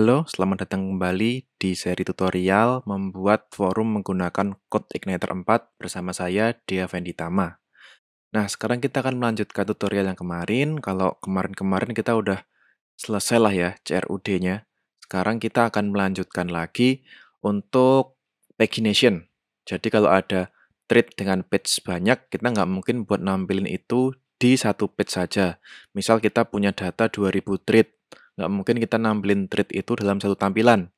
Halo, selamat datang kembali di seri tutorial membuat forum menggunakan code Igniter 4 bersama saya, Dia Venditama. Nah, sekarang kita akan melanjutkan tutorial yang kemarin. Kalau kemarin-kemarin kita udah selesai lah ya CRUD-nya. Sekarang kita akan melanjutkan lagi untuk pagination. Jadi kalau ada thread dengan page banyak, kita nggak mungkin buat nampilin itu di satu page saja. Misal kita punya data 2000 thread, Nggak mungkin kita nampilin trade itu dalam satu tampilan,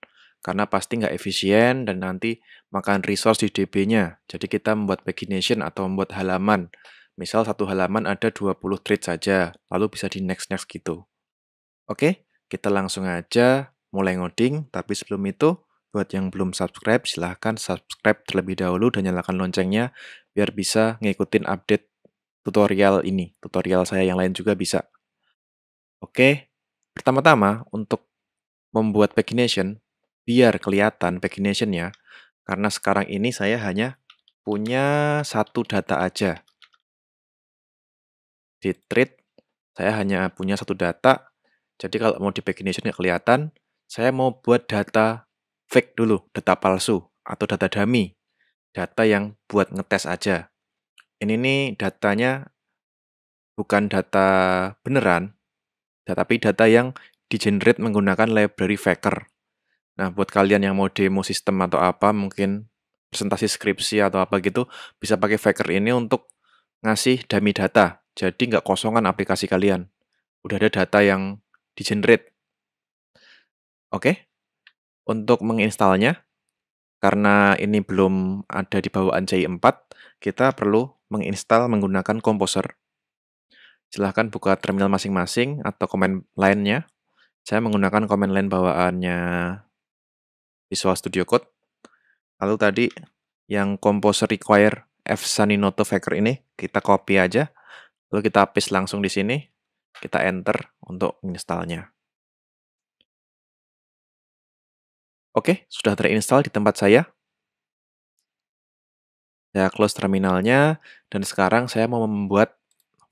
karena pasti nggak efisien dan nanti makan resource di DB-nya. Jadi kita membuat pagination atau membuat halaman. Misal satu halaman ada 20 trade saja, lalu bisa di next-next gitu. Oke, kita langsung aja mulai ngoding, tapi sebelum itu, buat yang belum subscribe, silahkan subscribe terlebih dahulu dan nyalakan loncengnya biar bisa ngikutin update tutorial ini. Tutorial saya yang lain juga bisa. Oke, Pertama-tama untuk membuat pagination, biar kelihatan paginationnya, karena sekarang ini saya hanya punya satu data aja. Di treat, saya hanya punya satu data, jadi kalau mau di pagination nggak kelihatan, saya mau buat data fake dulu, data palsu, atau data dummy, data yang buat ngetes aja. Ini nih datanya bukan data beneran, tetapi data yang di-generate menggunakan library Faker. Nah, buat kalian yang mau demo sistem atau apa, mungkin presentasi skripsi atau apa gitu, bisa pakai Faker ini untuk ngasih dummy data. Jadi nggak kosongan aplikasi kalian. Udah ada data yang di-generate. Oke? Okay? Untuk menginstalnya, karena ini belum ada di bawaan CI4, kita perlu menginstal menggunakan Composer silahkan buka terminal masing-masing atau command line-nya. Saya menggunakan command line bawaannya Visual Studio Code. Lalu tadi yang Composer require F Saninoto Faker ini kita copy aja, lalu kita paste langsung di sini, kita enter untuk menginstalnya. Oke, sudah terinstall di tempat saya. Saya close terminalnya, dan sekarang saya mau membuat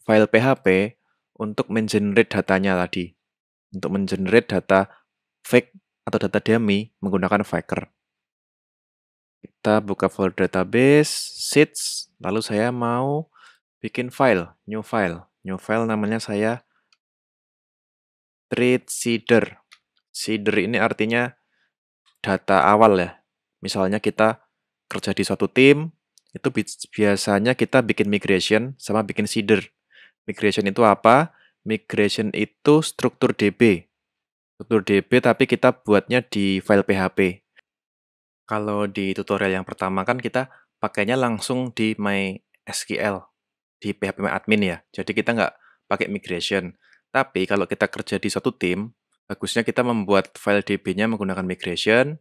file PHP untuk mengenerate datanya tadi. Untuk mengenerate data fake atau data dummy menggunakan Faker. Kita buka folder database, sheets, lalu saya mau bikin file, new file. New file namanya saya treat seeder. Seeder ini artinya data awal ya. Misalnya kita kerja di suatu tim, itu biasanya kita bikin migration sama bikin seeder. Migration itu apa? Migration itu struktur DB. Struktur DB tapi kita buatnya di file PHP. Kalau di tutorial yang pertama kan kita pakainya langsung di MySQL, di PHP Admin ya. Jadi kita nggak pakai migration. Tapi kalau kita kerja di satu tim, bagusnya kita membuat file DB-nya menggunakan migration.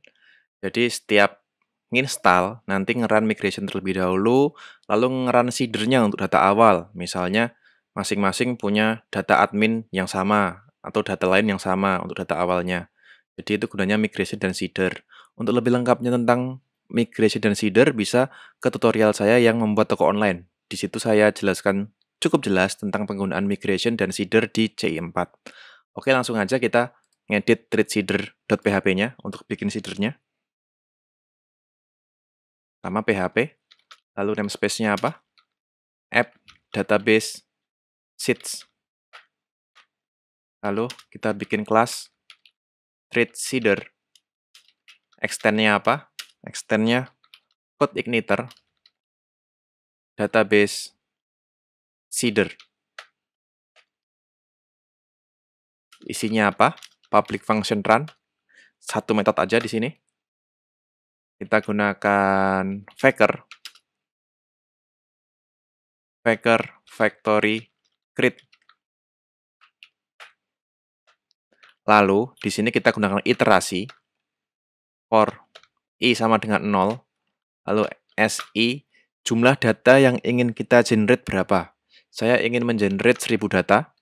Jadi setiap install nanti ngeran migration terlebih dahulu, lalu ngeran seedernya untuk data awal. Misalnya masing-masing punya data admin yang sama atau data lain yang sama untuk data awalnya. Jadi itu gunanya migration dan seeder. Untuk lebih lengkapnya tentang migration dan seeder bisa ke tutorial saya yang membuat toko online. Di situ saya jelaskan cukup jelas tentang penggunaan migration dan seeder di CI4. Oke, langsung aja kita ngedit treatseederphp nya untuk bikin seedernya. Nama PHP, lalu namespace-nya apa? App database seats. Lalu kita bikin kelas thread seeder. Extendnya apa? Extendnya code igniter database seeder. Isinya apa? Public function run. Satu metode aja di sini. Kita gunakan faker. Faker factory create, Lalu, di sini kita gunakan iterasi for i sama dengan 0, lalu si jumlah data yang ingin kita generate berapa. Saya ingin mengenerate 1000 data.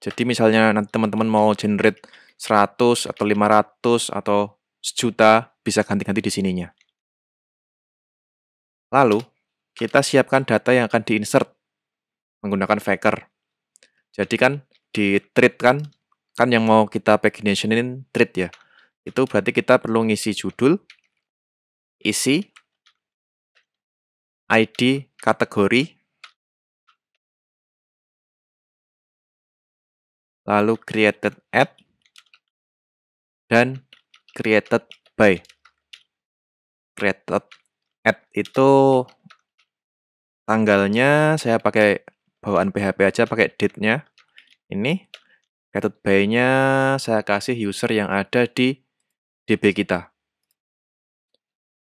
Jadi misalnya nanti teman-teman mau generate 100 atau 500 atau sejuta bisa ganti-ganti di sininya. Lalu kita siapkan data yang akan diinsert menggunakan faker. Jadi kan di treat kan, kan yang mau kita paginationin treat ya. Itu berarti kita perlu ngisi judul, isi, ID kategori, lalu created at, dan created by. Created at itu Tanggalnya saya pakai bawaan PHP aja pakai date-nya. Ini catet by-nya saya kasih user yang ada di DB kita.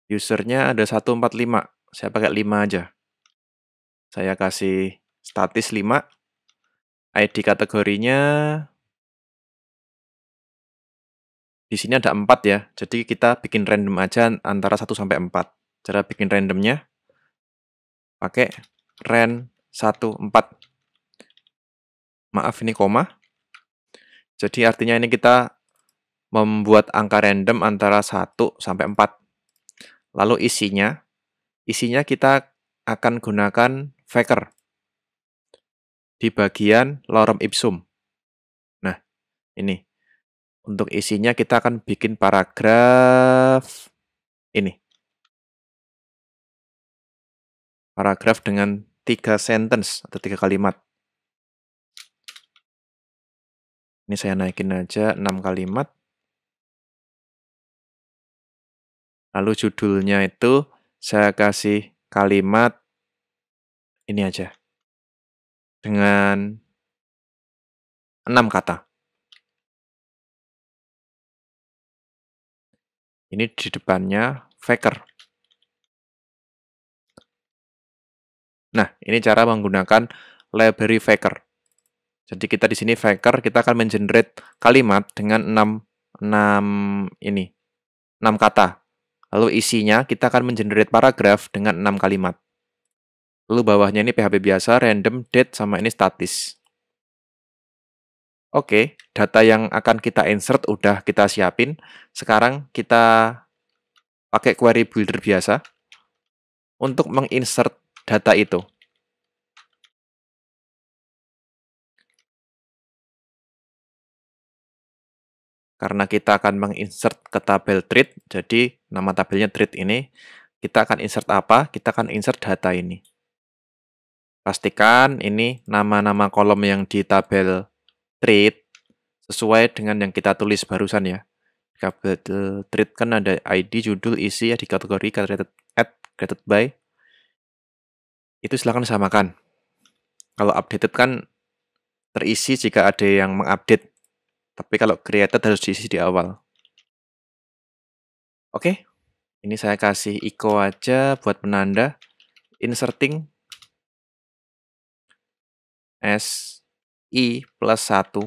Usernya ada 145. Saya pakai 5 aja. Saya kasih statis 5. ID kategorinya di sini ada 4 ya. Jadi kita bikin random aja antara 1 sampai 4. Cara bikin randomnya pakai ren 14. Maaf ini koma. Jadi artinya ini kita membuat angka random antara 1 sampai 4. Lalu isinya, isinya kita akan gunakan Faker di bagian lorem ipsum. Nah, ini. Untuk isinya kita akan bikin paragraf paragraf dengan tiga sentence atau tiga kalimat. Ini saya naikin aja enam kalimat. Lalu judulnya itu saya kasih kalimat ini aja. Dengan enam kata. Ini di depannya faker. Nah, ini cara menggunakan library faker. Jadi kita di sini faker, kita akan mengenerate kalimat dengan 6, 6 ini, 6 kata. Lalu isinya kita akan mengenerate paragraf dengan 6 kalimat. Lalu bawahnya ini PHP biasa, random, date, sama ini statis. Oke, data yang akan kita insert udah kita siapin. Sekarang kita pakai query builder biasa. Untuk menginsert data itu. Karena kita akan menginsert ke tabel treat, jadi nama tabelnya treat ini, kita akan insert apa? Kita akan insert data ini. Pastikan ini nama-nama kolom yang di tabel treat sesuai dengan yang kita tulis barusan ya. Tabel treat kan ada ID, judul, isi ya di kategori created at, created by, itu silahkan samakan. Kalau updated kan terisi jika ada yang mengupdate. Tapi kalau created harus diisi di awal. Oke, ini saya kasih echo aja buat penanda. Inserting S I plus 1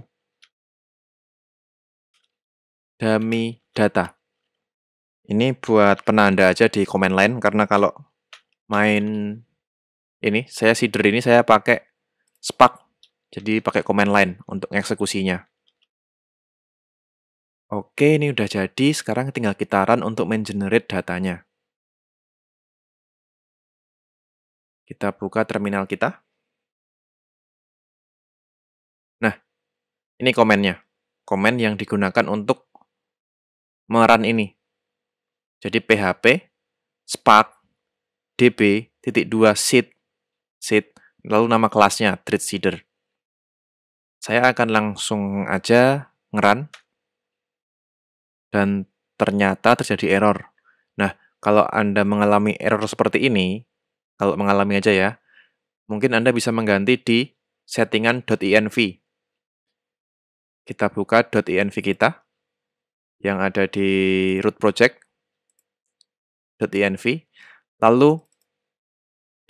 dummy data. Ini buat penanda aja di command line karena kalau main ini saya seeder ini saya pakai spark jadi pakai command line untuk eksekusinya oke ini udah jadi sekarang tinggal kita run untuk mengenerate datanya kita buka terminal kita nah ini komennya komen yang digunakan untuk meran ini jadi php spark db titik dua seed Seed, lalu nama kelasnya treat Seeder. Saya akan langsung aja ngeran dan ternyata terjadi error. Nah, kalau Anda mengalami error seperti ini, kalau mengalami aja ya, mungkin Anda bisa mengganti di settingan settingan.env. Kita buka .env kita yang ada di root project .env, lalu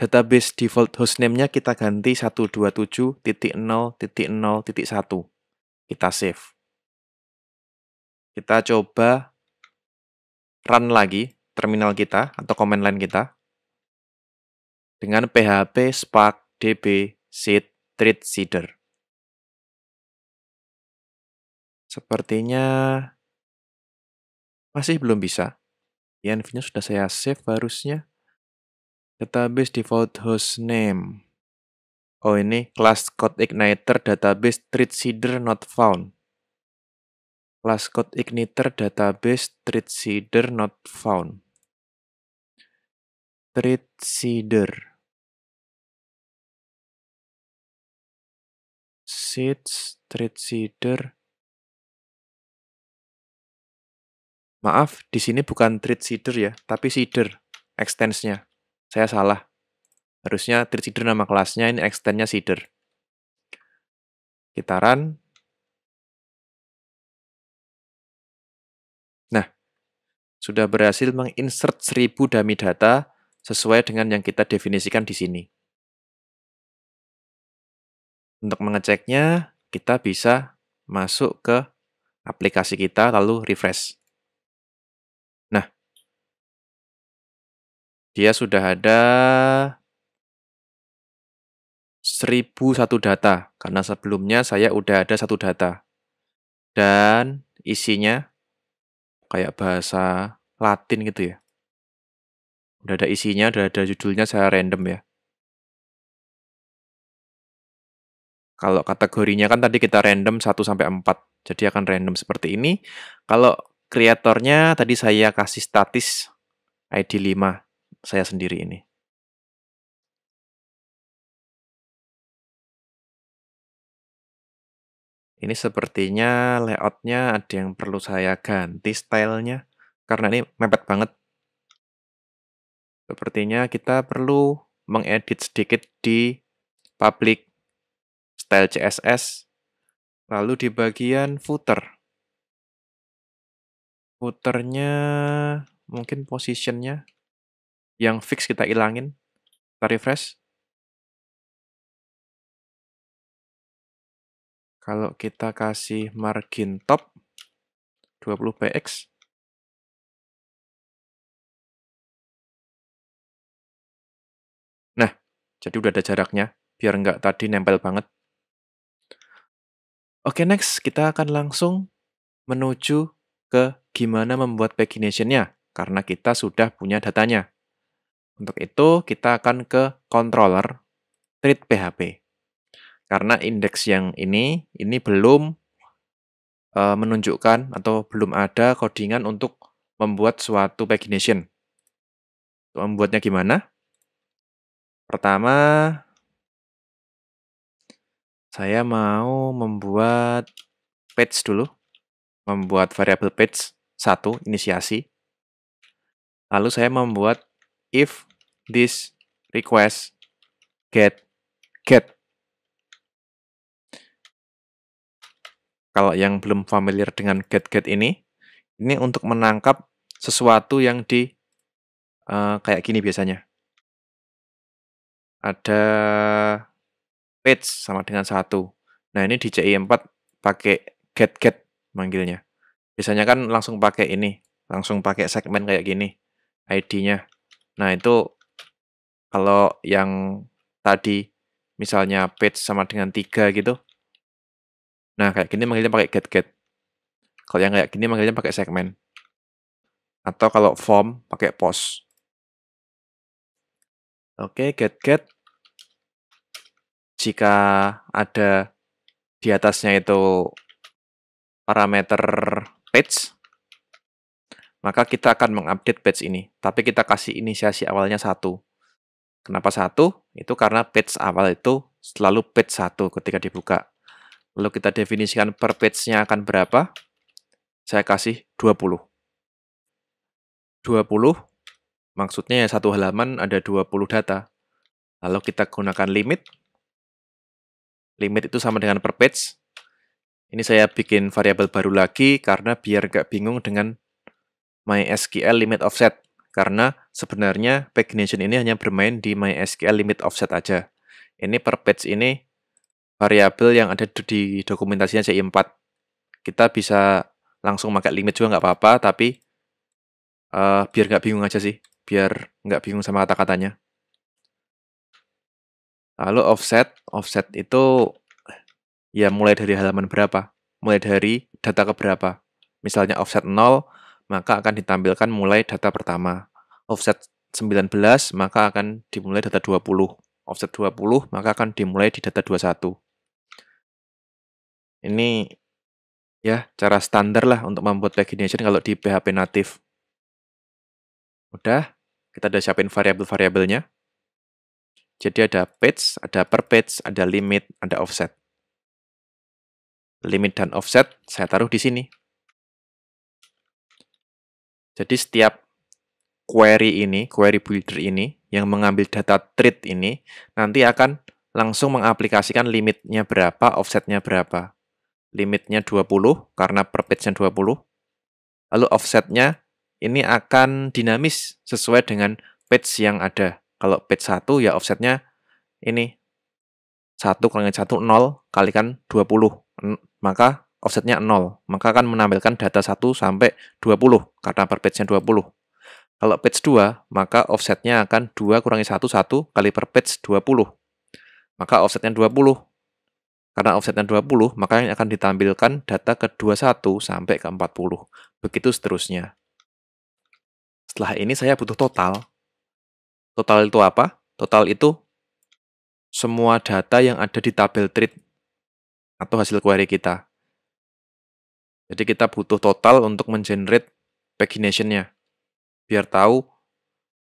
database default hostname-nya kita ganti 127.0.0.1. Kita save. Kita coba run lagi terminal kita atau command line kita dengan php spark db seed treat seeder. Sepertinya masih belum bisa. env sudah saya save harusnya. Database default hostname. Oh ini class code igniter database treat seeder not found. Class code igniter database treat seeder not found. Treat seeder. Seeds treat seeder. Maaf, di sini bukan treat seeder ya, tapi seeder extensnya. Saya salah. Harusnya seeder nama kelasnya, ini extendnya Sider. Kita run. Nah, sudah berhasil menginsert 1000 dummy data sesuai dengan yang kita definisikan di sini. Untuk mengeceknya, kita bisa masuk ke aplikasi kita lalu refresh. dia sudah ada 1001 data karena sebelumnya saya udah ada satu data. Dan isinya kayak bahasa Latin gitu ya. Udah ada isinya, udah ada judulnya saya random ya. Kalau kategorinya kan tadi kita random 1 sampai 4. Jadi akan random seperti ini. Kalau kreatornya tadi saya kasih statis ID 5 saya sendiri ini? Ini sepertinya layoutnya ada yang perlu saya ganti stylenya, karena ini mepet banget. Sepertinya kita perlu mengedit sedikit di public style CSS, lalu di bagian footer. Footernya mungkin positionnya yang fix kita ilangin. Kita refresh. Kalau kita kasih margin top 20 px, Nah, jadi udah ada jaraknya, biar nggak tadi nempel banget. Oke, next kita akan langsung menuju ke gimana membuat pagination-nya karena kita sudah punya datanya. Untuk itu, kita akan ke controller treat PHP. Karena indeks yang ini, ini belum eh, menunjukkan atau belum ada codingan untuk membuat suatu pagination. Untuk membuatnya gimana? Pertama, saya mau membuat page dulu. Membuat variable page satu inisiasi. Lalu saya membuat if this request get get. Kalau yang belum familiar dengan get get ini, ini untuk menangkap sesuatu yang di uh, kayak gini biasanya. Ada page sama dengan satu. Nah ini di CI4 pakai get get manggilnya. Biasanya kan langsung pakai ini, langsung pakai segmen kayak gini ID-nya. Nah itu kalau yang tadi misalnya page sama dengan tiga gitu. Nah, kayak gini manggilnya pakai get-get. Kalau yang kayak gini manggilnya pakai segmen. Atau kalau form pakai post. Oke, get-get. Jika ada di atasnya itu parameter page, maka kita akan mengupdate page ini. Tapi kita kasih inisiasi awalnya satu. Kenapa satu? Itu karena page awal itu selalu page satu ketika dibuka. Lalu kita definisikan per page-nya akan berapa? Saya kasih 20. 20 maksudnya satu halaman ada 20 data. Lalu kita gunakan limit. Limit itu sama dengan per page. Ini saya bikin variabel baru lagi karena biar nggak bingung dengan MySQL limit offset. Karena sebenarnya pagination ini hanya bermain di MySQL limit offset aja. Ini per page ini variabel yang ada di dokumentasinya CI4. Kita bisa langsung pakai limit juga nggak apa-apa, tapi uh, biar nggak bingung aja sih, biar nggak bingung sama kata-katanya. Lalu offset, offset itu ya mulai dari halaman berapa, mulai dari data keberapa. Misalnya offset 0, maka akan ditampilkan mulai data pertama. Offset 19, maka akan dimulai data 20. Offset 20, maka akan dimulai di data 21. Ini ya cara standar lah untuk membuat pagination kalau di PHP native. Udah, kita udah siapin variabel-variabelnya. Jadi ada page, ada per page, ada limit, ada offset. Limit dan offset saya taruh di sini. Jadi setiap query ini, query builder ini yang mengambil data treat ini nanti akan langsung mengaplikasikan limitnya berapa, offsetnya berapa. Limitnya 20 karena per page-nya 20. Lalu offsetnya ini akan dinamis sesuai dengan page yang ada. Kalau page 1 ya offsetnya ini 1 kali 1 0 kalikan 20. Maka offsetnya 0, maka akan menampilkan data 1 sampai 20, karena per page-nya 20. Kalau page 2, maka offsetnya akan 2 kurangi 1, 1 kali per page 20. Maka offsetnya 20. Karena offsetnya 20, maka yang akan ditampilkan data ke 21 sampai ke 40. Begitu seterusnya. Setelah ini saya butuh total. Total itu apa? Total itu semua data yang ada di tabel treat atau hasil query kita. Jadi kita butuh total untuk mengenerate pagination-nya. Biar tahu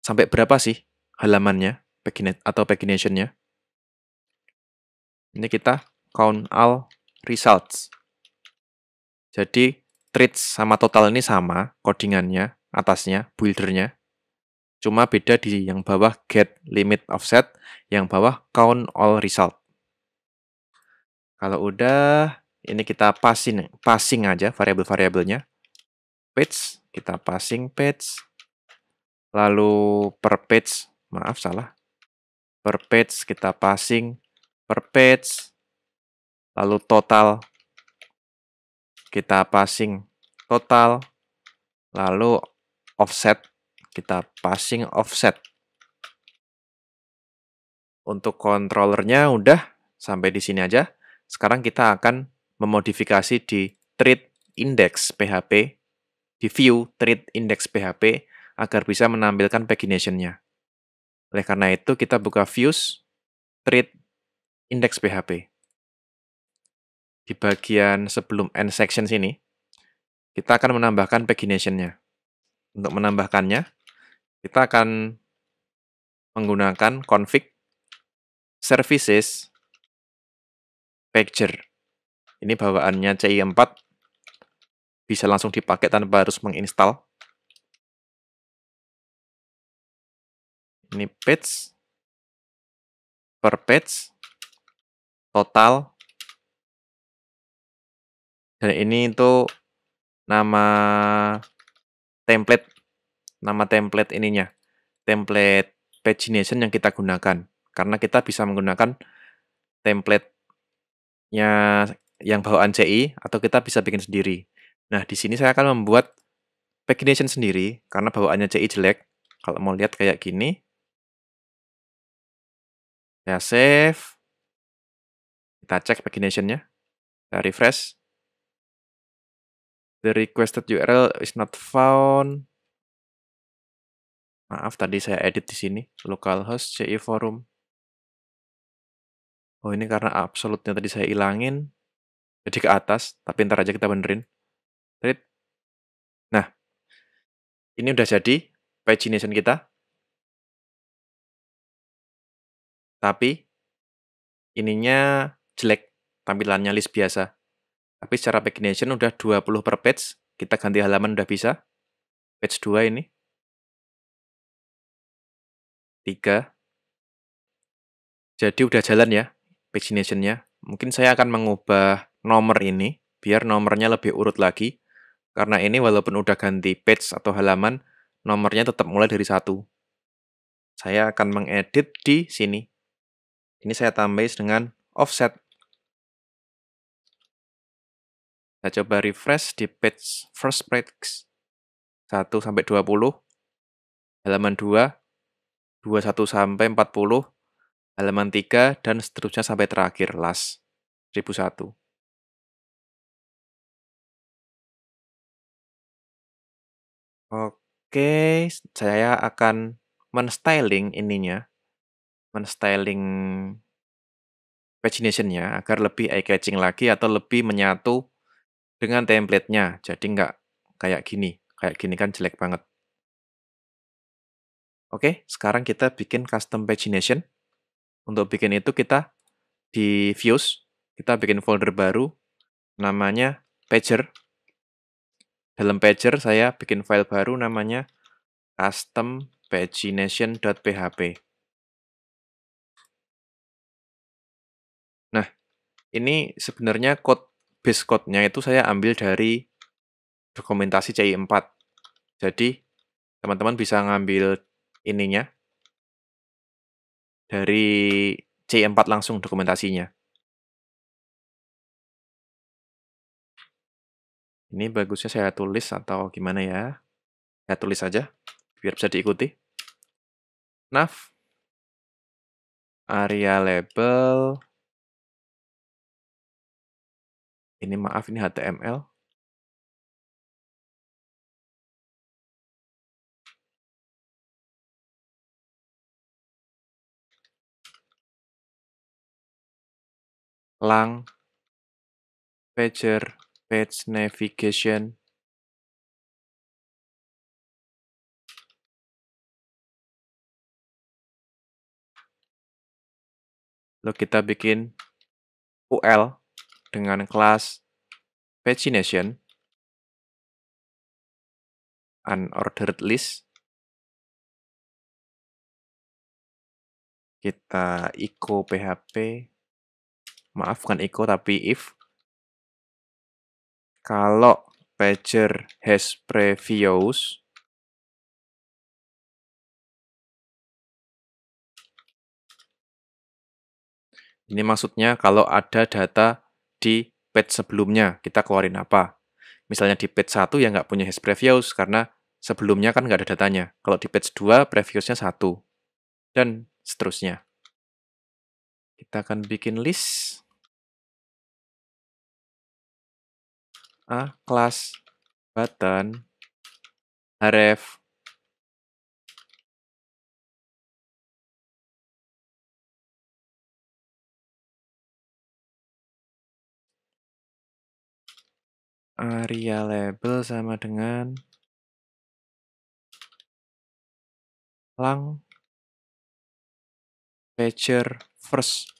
sampai berapa sih halamannya paginate atau pagination-nya. Ini kita count all results. Jadi treats sama total ini sama codingannya, atasnya, buildernya. Cuma beda di yang bawah get limit offset, yang bawah count all result. Kalau udah, ini kita passing, passing aja variabel-variabelnya. Page, kita passing page. Lalu per page, maaf salah. Per page kita passing per page. Lalu total kita passing total. Lalu offset kita passing offset. Untuk kontrolernya udah sampai di sini aja. Sekarang kita akan memodifikasi di treat index PHP, di view treat index PHP agar bisa menampilkan pagination-nya. Oleh karena itu, kita buka views treat index PHP. Di bagian sebelum end section sini, kita akan menambahkan pagination-nya. Untuk menambahkannya, kita akan menggunakan config services pager. Ini bawaannya CI4 bisa langsung dipakai tanpa harus menginstal. Ini page per page total dan ini itu nama template nama template ininya template pagination yang kita gunakan karena kita bisa menggunakan template-nya yang bawaan CI atau kita bisa bikin sendiri. Nah, di sini saya akan membuat pagination sendiri karena bawaannya CI jelek. Kalau mau lihat kayak gini. Saya save. Kita cek paginationnya. Kita refresh. The requested URL is not found. Maaf, tadi saya edit di sini. Localhost CI forum. Oh, ini karena absolutnya tadi saya ilangin jadi ke atas, tapi ntar aja kita benerin. Nah, ini udah jadi pagination kita. Tapi ininya jelek tampilannya list biasa. Tapi secara pagination udah 20 per page, kita ganti halaman udah bisa. Page 2 ini. 3. Jadi udah jalan ya paginationnya. Mungkin saya akan mengubah nomor ini, biar nomornya lebih urut lagi, karena ini walaupun udah ganti page atau halaman, nomornya tetap mulai dari satu. Saya akan mengedit di sini. Ini saya tambah dengan offset. Saya coba refresh di page first page 1 sampai 20, halaman 2, 21 sampai 40, halaman 3, dan seterusnya sampai terakhir, last 1001. Oke, saya akan menstyling ininya, menstyling paginationnya agar lebih eye catching lagi atau lebih menyatu dengan templatenya. Jadi nggak kayak gini, kayak gini kan jelek banget. Oke, sekarang kita bikin custom pagination. Untuk bikin itu kita di views, kita bikin folder baru namanya pager. Dalam pager saya bikin file baru namanya custom pagination.php. Nah, ini sebenarnya code base code-nya itu saya ambil dari dokumentasi CI4. Jadi, teman-teman bisa ngambil ininya dari CI4 langsung dokumentasinya. Ini bagusnya saya tulis atau gimana ya? Saya tulis saja, biar bisa diikuti. Nav, area label, ini maaf, ini HTML. lang pager page navigation lalu kita bikin UL dengan kelas pagination unordered list kita echo php maaf bukan echo tapi if kalau pager has previous Ini maksudnya kalau ada data di page sebelumnya, kita keluarin apa? Misalnya di page 1 yang nggak punya has previous karena sebelumnya kan nggak ada datanya. Kalau di page 2, previousnya satu Dan seterusnya. Kita akan bikin list. A class button href area label sama dengan lang pager first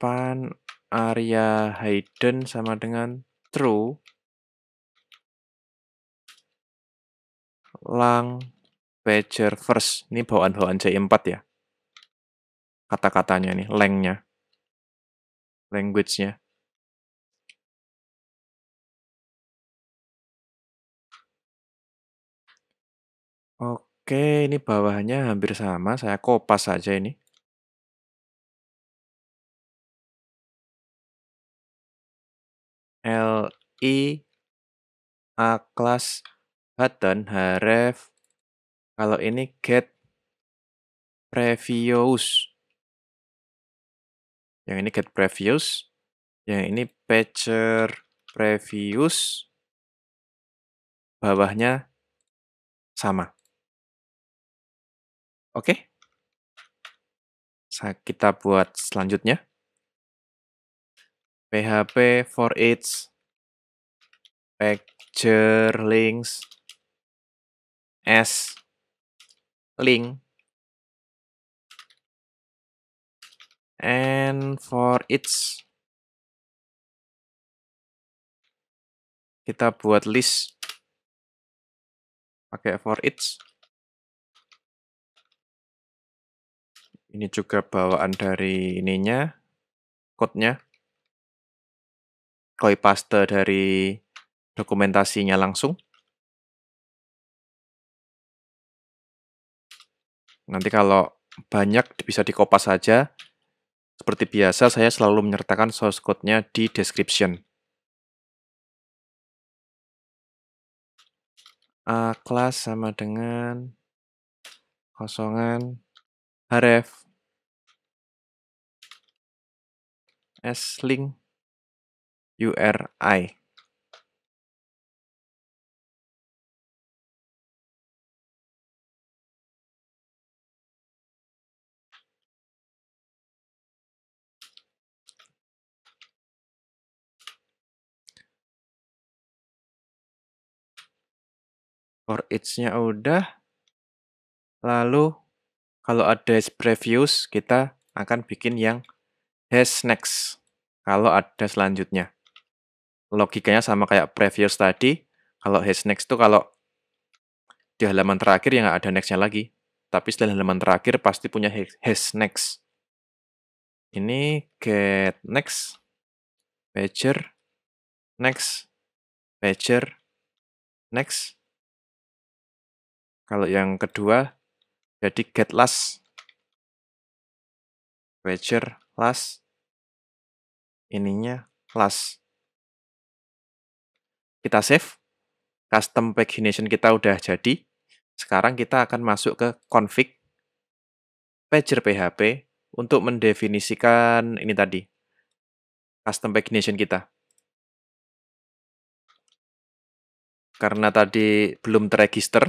pan area hidden sama dengan true lang pager first ini bawaan-bawaan C4 ya kata-katanya nih lengnya language-nya Oke, ini bawahnya hampir sama. Saya kopas saja ini. L i A class button href kalau ini get previous yang ini get previous yang ini patcher previous bawahnya sama oke okay? kita buat selanjutnya PHP for its picture links as link and for its kita buat list pakai for its ini juga bawaan dari ininya code-nya koi paste dari dokumentasinya langsung. Nanti kalau banyak bisa dikopas saja. Seperti biasa, saya selalu menyertakan source code-nya di description. A class sama dengan kosongan href s link URI. for each-nya udah. Lalu kalau ada previous, kita akan bikin yang has next kalau ada selanjutnya logikanya sama kayak previous tadi. Kalau hash next itu kalau di halaman terakhir ya nggak ada nextnya lagi. Tapi setelah halaman terakhir pasti punya hash next. Ini get next, pager, next, pager, next. Kalau yang kedua, jadi get last, pager, last, ininya last kita save, custom pagination kita udah jadi. Sekarang kita akan masuk ke config pager PHP untuk mendefinisikan ini tadi, custom pagination kita. Karena tadi belum terregister,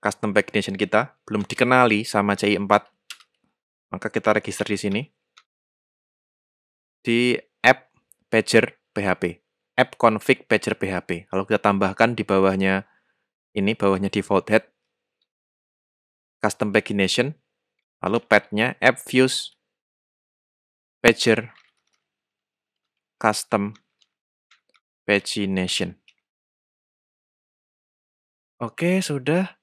custom pagination kita belum dikenali sama CI4, maka kita register di sini. Di app pager PHP app config pager PHP. Kalau kita tambahkan di bawahnya ini bawahnya default head custom pagination lalu padnya app views pager custom pagination. Oke, sudah.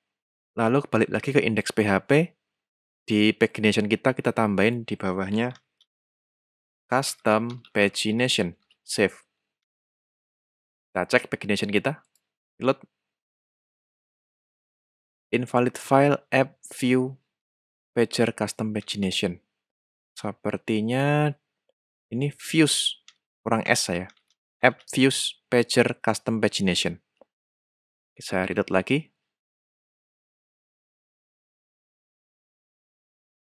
Lalu balik lagi ke index PHP. Di pagination kita, kita tambahin di bawahnya custom pagination, save. Kita nah, cek pagination kita. Reload. Invalid file app view pager custom pagination. Sepertinya ini views kurang S saya. App views pager custom pagination. Saya reload lagi.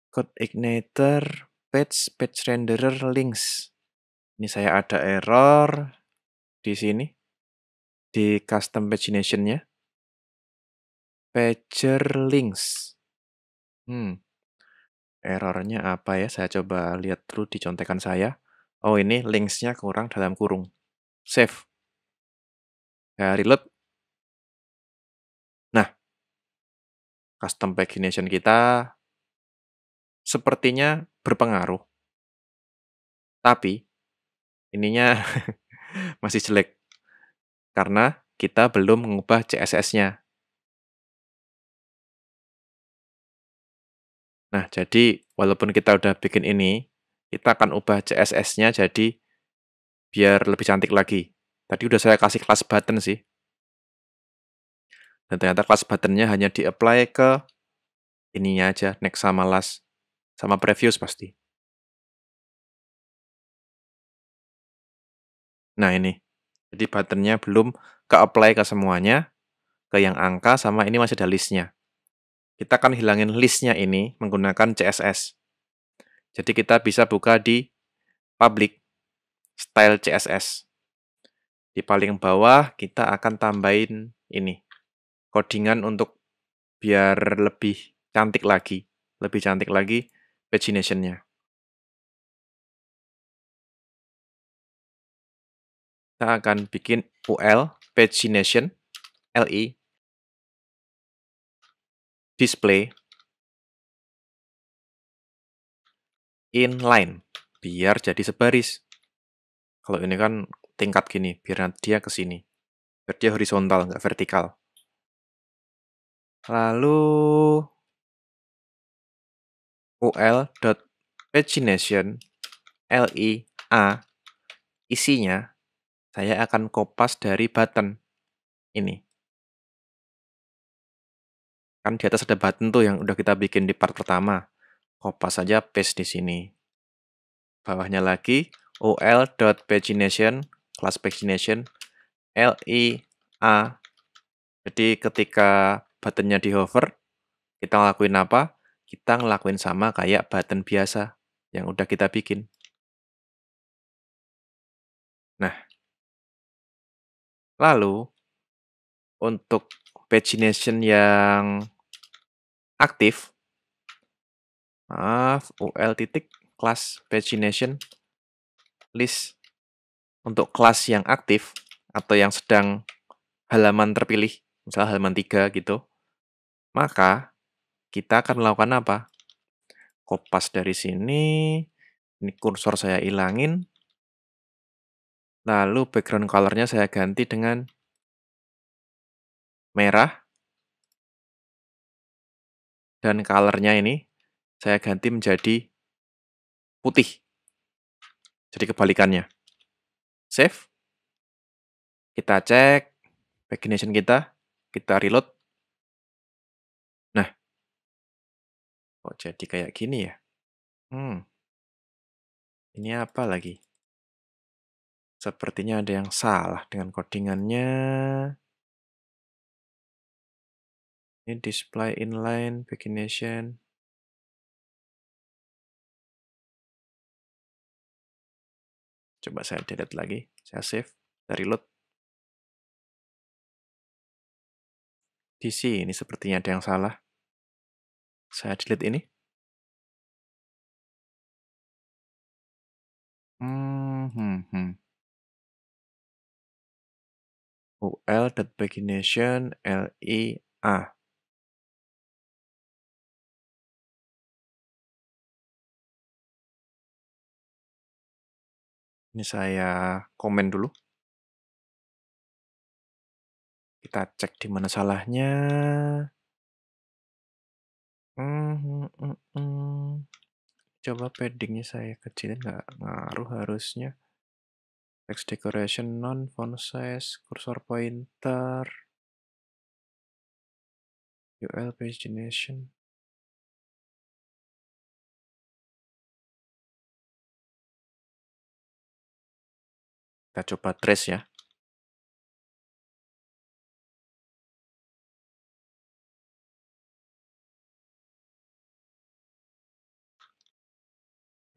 Code igniter page page renderer links. Ini saya ada error di sini di custom pagination-nya. Pager links. Hmm. Errornya apa ya? Saya coba lihat dulu di contekan saya. Oh, ini links-nya kurang dalam kurung. Save. Saya reload. Nah, custom pagination kita sepertinya berpengaruh. Tapi, ininya masih jelek karena kita belum mengubah CSS-nya. Nah, jadi walaupun kita udah bikin ini, kita akan ubah CSS-nya jadi biar lebih cantik lagi. Tadi udah saya kasih kelas button sih. Dan ternyata kelas button-nya hanya di-apply ke ininya aja, next sama last. Sama previous pasti. Nah ini, jadi buttonnya belum ke apply ke semuanya, ke yang angka sama ini masih ada listnya. Kita akan hilangin listnya ini menggunakan CSS. Jadi kita bisa buka di public style CSS. Di paling bawah kita akan tambahin ini, codingan untuk biar lebih cantik lagi, lebih cantik lagi paginationnya. kita akan bikin UL pagination LI e, display inline biar jadi sebaris. Kalau ini kan tingkat gini, biar nanti dia ke sini. Biar dia horizontal, nggak vertikal. Lalu ul dot pagination li e a isinya saya akan kopas dari button ini. Kan di atas ada button tuh yang udah kita bikin di part pertama. Kopas saja paste di sini. Bawahnya lagi ol.pagination class pagination l li a jadi ketika buttonnya di hover, kita ngelakuin apa? Kita ngelakuin sama kayak button biasa yang udah kita bikin. Nah, Lalu untuk pagination yang aktif maaf ah, ul titik class pagination list untuk kelas yang aktif atau yang sedang halaman terpilih misalnya halaman 3 gitu maka kita akan melakukan apa kopas dari sini ini kursor saya ilangin Lalu background colornya saya ganti dengan merah. Dan colornya ini saya ganti menjadi putih. Jadi kebalikannya. Save. Kita cek pagination kita. Kita reload. Nah. Kok jadi kayak gini ya? Hmm. Ini apa lagi? Sepertinya ada yang salah dengan codingannya. Ini display inline, pagination. Coba saya delete lagi, saya save, dari load. Di sini sepertinya ada yang salah. Saya delete ini. Hmm, hmm, hmm ul.pagination LIA. E Ini saya komen dulu. Kita cek di mana salahnya. Hmm, hmm, hmm, Coba paddingnya saya kecilin nggak ngaruh harusnya text decoration non font size cursor pointer UL pagination kita coba trace ya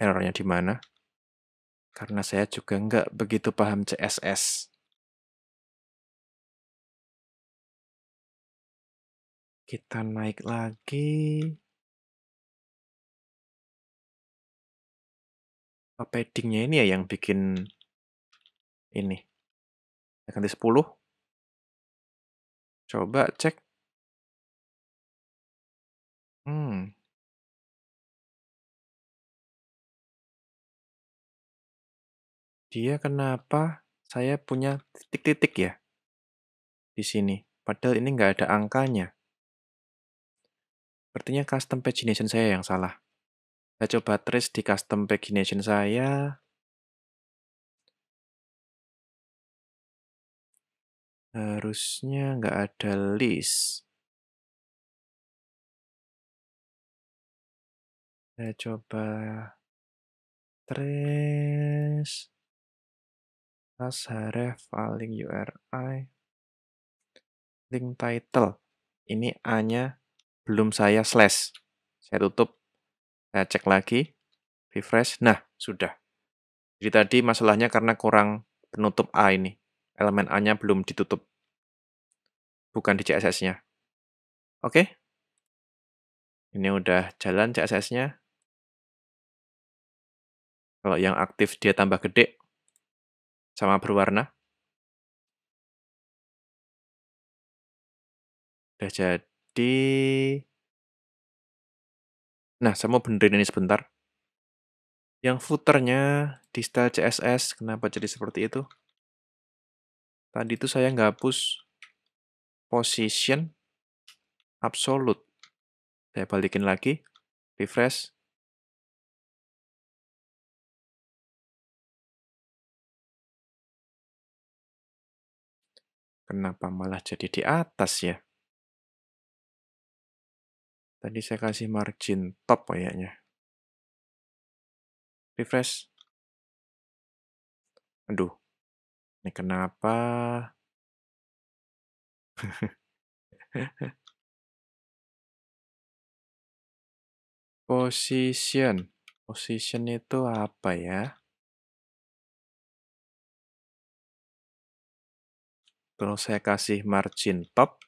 errornya di mana karena saya juga nggak begitu paham CSS. Kita naik lagi. Apa paddingnya ini ya yang bikin ini. Saya ganti 10. Coba cek. Hmm, dia kenapa saya punya titik-titik ya di sini. Padahal ini nggak ada angkanya. Sepertinya custom pagination saya yang salah. Saya coba trace di custom pagination saya. Harusnya nggak ada list. Saya coba trace as href URI link title ini A-nya belum saya slash saya tutup saya cek lagi refresh nah sudah jadi tadi masalahnya karena kurang penutup A ini elemen A-nya belum ditutup bukan di CSS-nya oke ini udah jalan CSS-nya kalau yang aktif dia tambah gede sama berwarna. Udah jadi. Nah, saya mau benerin ini sebentar. Yang footernya di style CSS, kenapa jadi seperti itu? Tadi itu saya nggak hapus position absolute. Saya balikin lagi, refresh. Kenapa malah jadi di atas ya? Tadi saya kasih margin top kayaknya. Refresh. Aduh. Ini kenapa? Position. Position itu apa ya? Kalau saya kasih margin top.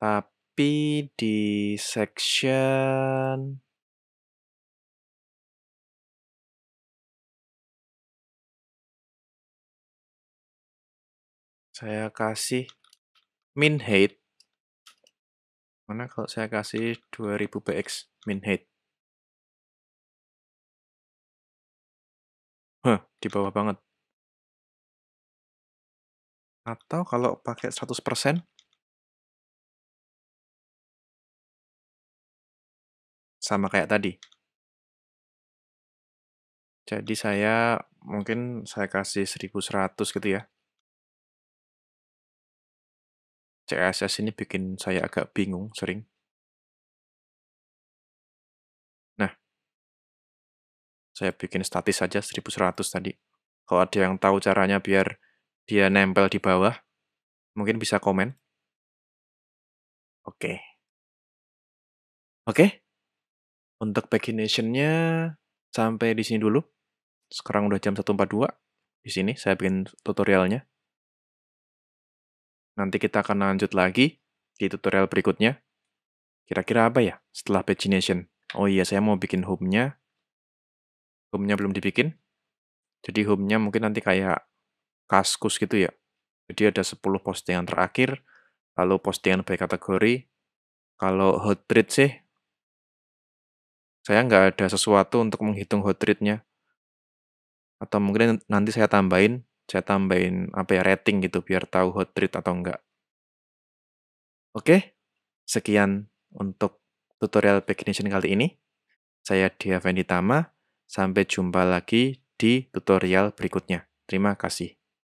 Tapi di section saya kasih min height. Mana kalau saya kasih 2000 px min height. Huh, di bawah banget. Atau kalau pakai 100%, sama kayak tadi. Jadi saya mungkin saya kasih 1100 gitu ya. CSS ini bikin saya agak bingung sering. Nah, saya bikin statis saja 1100 tadi. Kalau ada yang tahu caranya biar dia nempel di bawah. Mungkin bisa komen. Oke. Okay. Oke. Okay. Untuk paginationnya sampai di sini dulu. Sekarang udah jam 1.42. Di sini saya bikin tutorialnya. Nanti kita akan lanjut lagi di tutorial berikutnya. Kira-kira apa ya setelah pagination? Oh iya, saya mau bikin home-nya. Home-nya belum dibikin. Jadi home-nya mungkin nanti kayak kaskus gitu ya. Jadi ada 10 postingan terakhir, lalu postingan by kategori. Kalau hot read sih, saya nggak ada sesuatu untuk menghitung hot rate-nya. Atau mungkin nanti saya tambahin, saya tambahin apa ya rating gitu biar tahu hot read atau enggak. Oke, sekian untuk tutorial Pagination kali ini. Saya Dia Venditama, Tama, sampai jumpa lagi di tutorial berikutnya. Terima kasih.